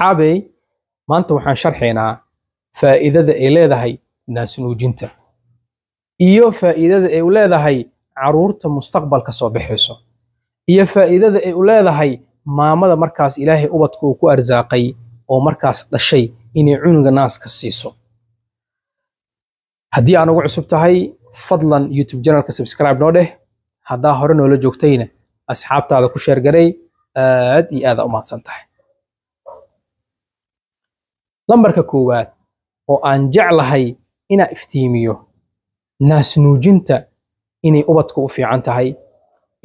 asxaabey maanta waxaan sharxaynaa faa'iidada ay leedahay naasnuujinta iyo faa'iidada ay u leedahay caruurta mustaqbalka soo baxayso iyo faa'iidada ay u leedahay maamada markaas ilaahay ubadka uu ku arsaaqay oo markaas dhashay inay cunuga naaska siiso haddii aan ugu cusub tahay fadlan youtube janalka subscribe noo dheh haddaa hore noola joogtayna asxaabtaada ku sheergaray aad iyo aada u mahadsan tahay lambarka koowaad oo aan jeclahay inaa iftiimiyo naasnuujinta inay ubadka u fiican tahay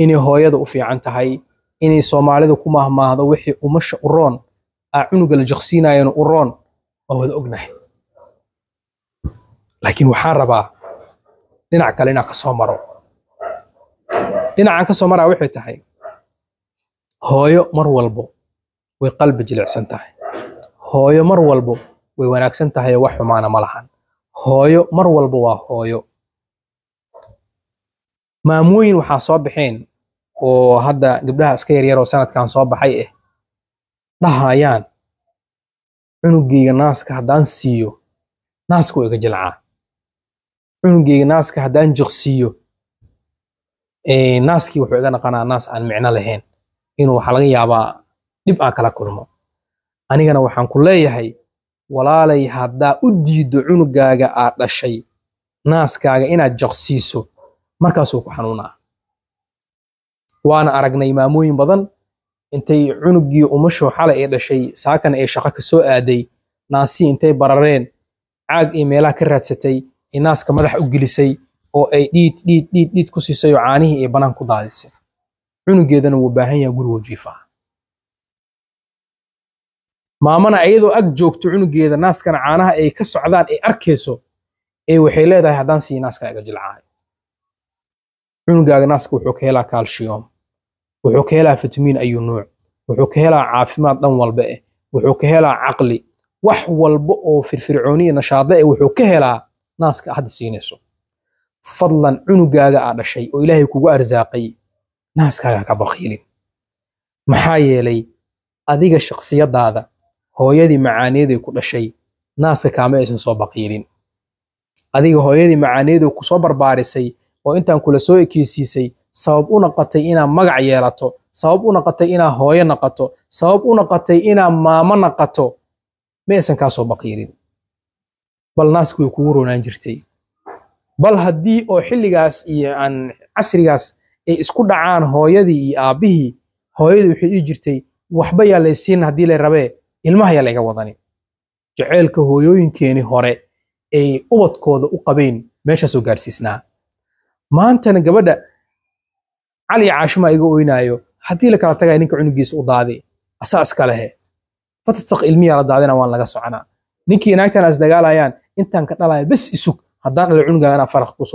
inay hooyada u fiican tahay inay soomaalidu ku mahmaahdo wixii umasha u roon aa cunuga la jaqsiinayana u roon waa wada ognahay laakiin waxaan rabaa dhinac kale inaan ka soo maro dhinacaan ka soo maraa waxay tahay hooyo mar walbo way qalbi jilicsan tahay hooyo mar walbo way wanaagsan tahay wax xumaana ma lahan hooyo mar walbo waa hooyo maamooyin waxaa soo baxeen oo hadda gabdhaha iska yaryaroo sanadkan soo baxay ah dhahayaan cunugeyga naaska haddaan siiyo naaska waa iga jilcaa cunugeyga naaska haddaan jiqsiiyo eh, naaskii wuxuu iga naqanaa naas aan micno lahayn inuu waxaa laga yaabaa dhib aan kala kulmo anigana waxaan ku leeyahay walaalay haddaa u diiddo cunugaaga aad dhashay naaskaaga inaad jaqsiiso markaasuu ku xanuunaa waana aragnay maamooyin badan intay cunugii umashoo xalay ee dhashay saakan ee shaqo ka soo aaday naasii intay barareen caag iyo meelaha ka raadsatay ee naaska madax u gelisay oo ay dhiid dhiid dhiid dhiid ku siisay oo caanihii ee bannaan ku daadisay cunuggeedana wuu baahan yaha guri wajiifa maamana ayadoo ag joogto cunugeeda naaskana caanaha ay ka socdaan ay arkayso ee waxay leedahay haddaan sii naaskana iga jilcaayo cunugaaga naaska wuxuu ka helaa kaalshiyom wuxuu ka helaa fitamiin ayuu nuuc wuxuu ka helaa caafimaad dhan walba eh wuxuu ka helaa caqli wax walba oo firfircooniya nashaada eh wuxuu ka helaa naaska hadda siinayso fadlan cunugaaga aa dhashay oo ilaahay kugu arsaaqay naaskaaga ka baqiilin maxaa yeelay adiga shakhsiyadaada hooyadii macaaniyaday ku dhashay naaska kaama aysan soo baqiirin adiga hooyadii macaaniyaday ku soo barbaarisay oo intaan kula soo ekeysiisay sabab u naqatay inaa magac yeelato sabab u naqatay inaa hooyo naqato sabab u naqatay inaa maamo naqato ma aysan kaa soo baqiilin bal naaska way kugu roonaan jirtay bal haddii oo xilligaas iyo aan casrigaas ay isku dhacaan hooyadii iyo aabbihii hooyadii waxay ii jirtay waxba yaa laysiin haddii lay rabee ilmaha la iga wadani jaceylka hooyooyinkeeni hore ay ubadkooda u qabeyn meeshaasoo gaarsiisnaa maantana gabadha cali caashimaa iga oynaayo haddii la kala tagaya ninka cunugiisa u daadi asaa iska fatataq ilmiyaa la daadina waan laga soconaa ninkii inaagtaan as intaan ka dhalaya bes isug haddaan dhale cunugaa anaa faraq kuu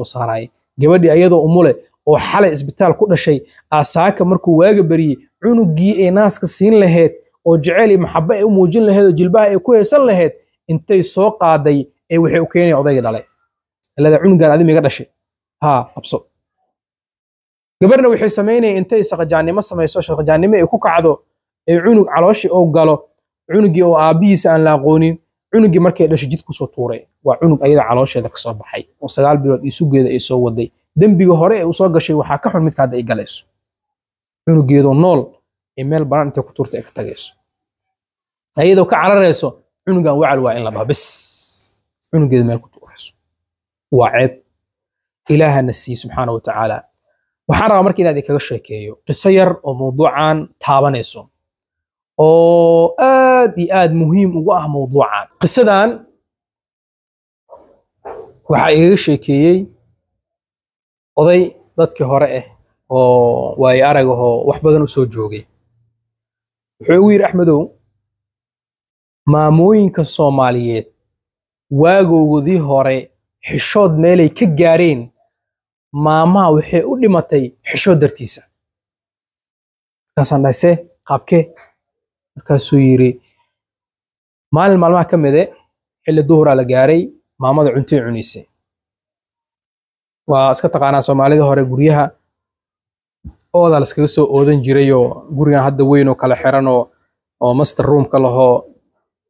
gabadhii ayadoo umule oo xalay isbitaal ku dhashay aasaaka markuu waaga beriyey cunugii ee naaska siin laheed oo jeceyl iyo maxabe ay u muujin lahayd oo jilbaha ay ku haysan lahayd intay soo qaaday ee waxay u keenaya odaygii dhalay ilada cunugan adim iga dhashay haa qabso gabarna waxay samaynaya intay saqajaannimo samayso saqajaannimo ay ku kacdo ee cunug calooshii oo galo cunugii oo aabihiisa aan la aqoonin cunugii markay dhashay jid kusoo tuuray waa cunug ayada caloosheeda kasoo baxay oo sagaal bilood iyo ay soo waday dembiga hore ee usoo gashay waxaa ka xun midka ay galayso cunugeedoo nool meel banaan intay ku tuurta ay ka tagayso ayadoo ka cararayso cunugan wacal waa in la dhaho bes cunugeeda meel ku tuurayso waa ceeb ilaahana sii subxaana wa waxaan rabaa marka inaad kaga sheekeeyo qiso yar oo mawduucan taabanayso oo aad iyo aad muhiim ugu ah mawduucan qisadan waxaa igaga sheekeeyey oday dadkii hore ah oo waayo aragahoo wax badan u soo joogay wuxuu ugu yiri axmedow maamooyinka soomaaliyeed waagowgodii hore xishood meelay ka gaareen maamaha waxay u dhimatay xishood dartiisa markaasaan dhahse qaabke markaasuu yiri maalin maalmaha ka mide eh, xilli duhuraa la gaaray maamada cuntay cunaysay waa iska taqaanaa soomaalida hore guryaha oodaa laskaga soo oodan jirayoo gurigan hadda weyn oo kala xiran oo master roomka lahoo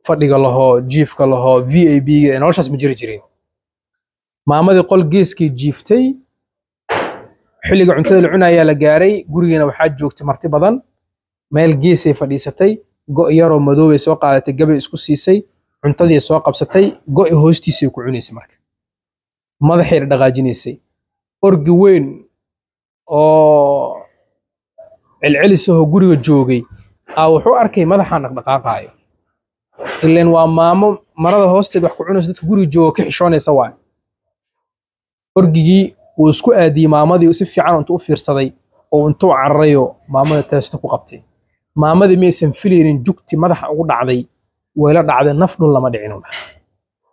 fadhiga lahoo jiifka lahoo v a b noloshaas ma jiri jirin maamadii qol geeskii jiiftay xilliga cuntada la cunayaa la gaaray gurigiina waxaa joogtay marti badan meel geesay fadhiisatay go' yaroo madoobay soo qaadatay gabay isku siisay cuntadii soo qabsatay go'i hoostiisay ku cunaysay marka madaxayna dhaqaajinaysay orgi weyn oo celcelisahoo guriga joogay aa ah, wuxuu arkay madaxaan dhaqdhaqaaqaayo ilen waa maamo marada hoosteed wax ku cunayso dadka guriga jooga ka xishoonaysa waay orgigii wuu isku aadiyey maamadii si fiican intuu u fiirsaday oo intuu cararayo maamada taasta ku qabtay maamadii maysan filaynin jugti madaxa ugu dhacday wayla dhacday naf dhun lama dhicinuu dhaha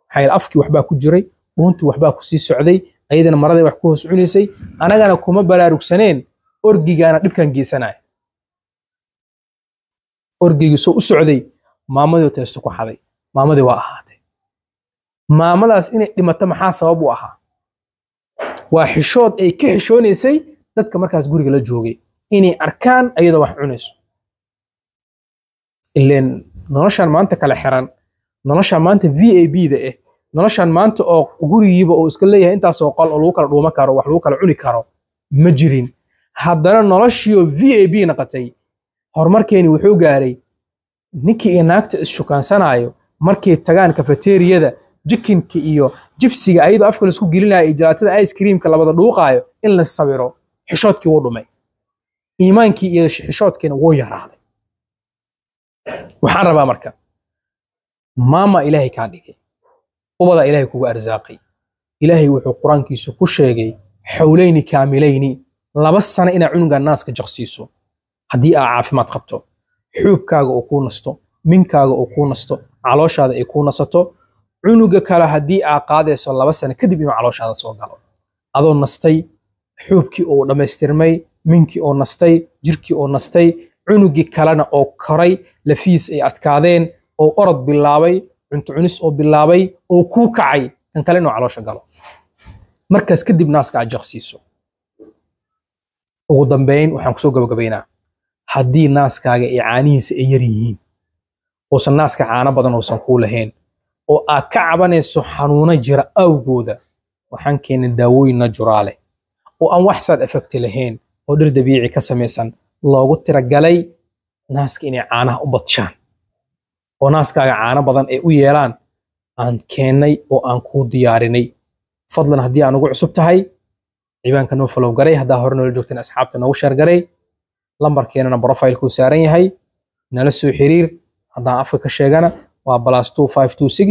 maxaa afkii waxbaa ku jiray dhuuntii waxbaa ku socday ayadana maradii wax ku hoos cunaysay anagana kuma baraarugsaneen orgigaana dhibkan geysanaya orgigii soo u socday maamadii teesto ku xaday maamadii waa ahaatay maamadaas inay dhimato maxaa sabab u ahaa waa xishood ay ka xishoonaysay dadka markaas guriga la joogay inay arkaan ayadoo wax cunayso ileen noloshaan maanta kala xiran noloshaan maanta v a b da eh noloshaan maanta oo gurigiiba oo iska leeyahay intaasoo qol oo lagu kala dhuuma karo wax lagu kala cuni karo ma jirin haddana noloshiio v a b naqatay horumarkeeni wuxuu gaaray ninkii iyo naagta isshukaansanaayo markay tagaan kafeteriyada jikinka iyo jibsiga ayadoo afka laisku gelinaya iyo jalaatada icekreamka labada dhuuqaayo in la sawiro xishoodkii wuu dhumay iimaankii iyo xishoodkiina wuu yaraaday waxaan rabaa marka maama ilaahay kaa dhigay ubadaa ilaahay kugu arsaaqay ilaahay wuxuu qur-aankiisu ku sheegay xowlayni kaamilayni laba sano inaad cunugaa naaska jaqsiiso haddii aa caafimaad qabto xuubkaaga oo kuu nasto minkaaga oo kuu nasto calooshaada ay kuu nasato cunuga kale haddii aa qaadayso laba sano kadib inuu calooshaada soo galo adoo nastay xuubkii oo dhammaystirmay minkii oo nastay jirkii oo nastay cunugii kalena oo koray lafiis ay adkaadeen oo orod bilaabay cunto cunis oo bilaabay oo kuu kacay kan kale inuu caloosha galo markaas kadib naaska aad jaqsiiso ugu dambeyn waxaan kusoo gabagabaynaa haddii naaskaaga ee caanihiisa ay yar yihiin uusan naaska caano badan uusan kuu lahayn oo aad ka cabanayso xanuuno jira awgooda waxaan keenay daawooyin najuraale oo aan wax saad efekti lahayn oo dhir dabiici ka samaysan loogu tiragalay naaska inay caanaha u badshaan oo naaskaaga caano badan ay u yeelaan aan keennay oo aan kuu diyaarinay fadlan haddii aan ugu cusub tahay ciwaanka noo follow garay haddaa hore noola joogteen asxaabta nogu sheer garay lambarkeenana profilekuu saaran yahay nala soo xiriir haddaan afka ka sheegana waa plus two five two six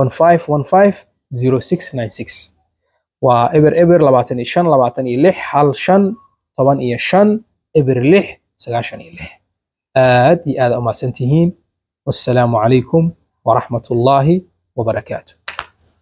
one five one five zero six nine six waa eber eber labaatan iyo shan labaatan iyo lix hal shan toban iyo shan eber lix sagaashan iyo lix aad iyo aada umahadsantihiin wassalaamu calaykum waraxmat ullaahi wabarakaatu